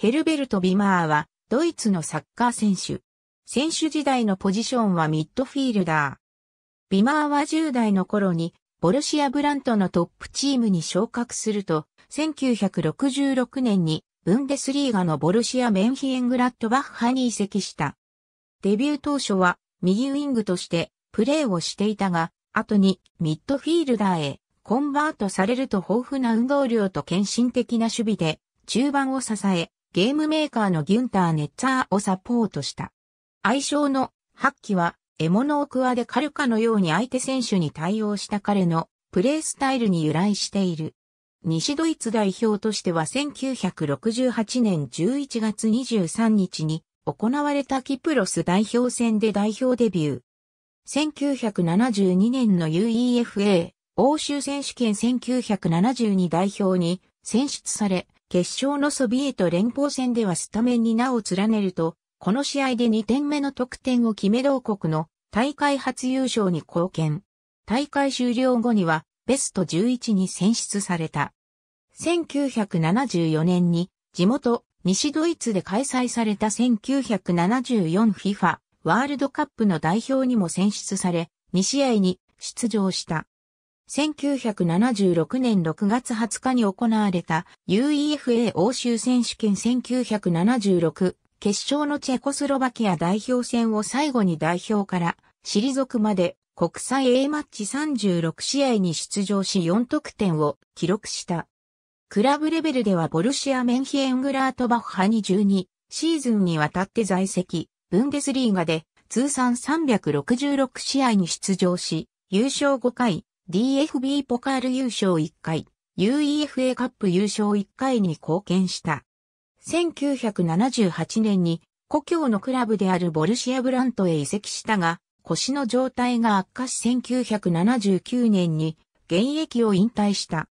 ヘルベルト・ビマーは、ドイツのサッカー選手。選手時代のポジションはミッドフィールダー。ビマーは10代の頃に、ボルシア・ブラントのトップチームに昇格すると、1966年に、ブンデスリーガのボルシア・メンヒエングラットバッハに移籍した。デビュー当初は、右ウィングとして、プレーをしていたが、後に、ミッドフィールダーへ、コンバートされると豊富な運動量と献身的な守備で、中盤を支え、ゲームメーカーのギュンター・ネッツァーをサポートした。愛称のハッキは獲物をクワで狩るかのように相手選手に対応した彼のプレースタイルに由来している。西ドイツ代表としては1968年11月23日に行われたキプロス代表戦で代表デビュー。1972年の UEFA 欧州選手権1972代表に選出され、決勝のソビエト連邦戦ではスタメンに名を連ねると、この試合で2点目の得点を決め同国の大会初優勝に貢献。大会終了後にはベスト11に選出された。1974年に地元西ドイツで開催された 1974FIFA ワールドカップの代表にも選出され、2試合に出場した。1976年6月20日に行われた UEFA 欧州選手権1976決勝のチェコスロバキア代表戦を最後に代表から退くまで国際 A マッチ36試合に出場し4得点を記録した。クラブレベルではボルシア・メンヒエングラートバッハに12シーズンにわたって在籍、ブンデスリーガで通算366試合に出場し、優勝5回、DFB ポカール優勝1回、UEFA カップ優勝1回に貢献した。1978年に故郷のクラブであるボルシアブラントへ移籍したが、腰の状態が悪化し1979年に現役を引退した。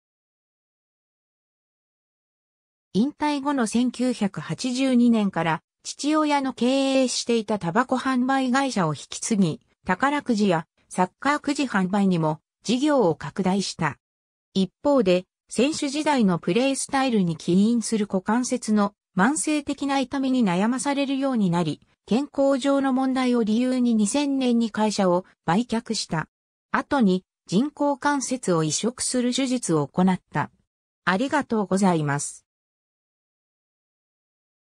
引退後の1982年から父親の経営していたタバコ販売会社を引き継ぎ、宝くじやサッカーくじ販売にも事業を拡大した。一方で、選手時代のプレイスタイルに起因する股関節の慢性的な痛みに悩まされるようになり、健康上の問題を理由に2000年に会社を売却した。後に人工関節を移植する手術を行った。ありがとうございます。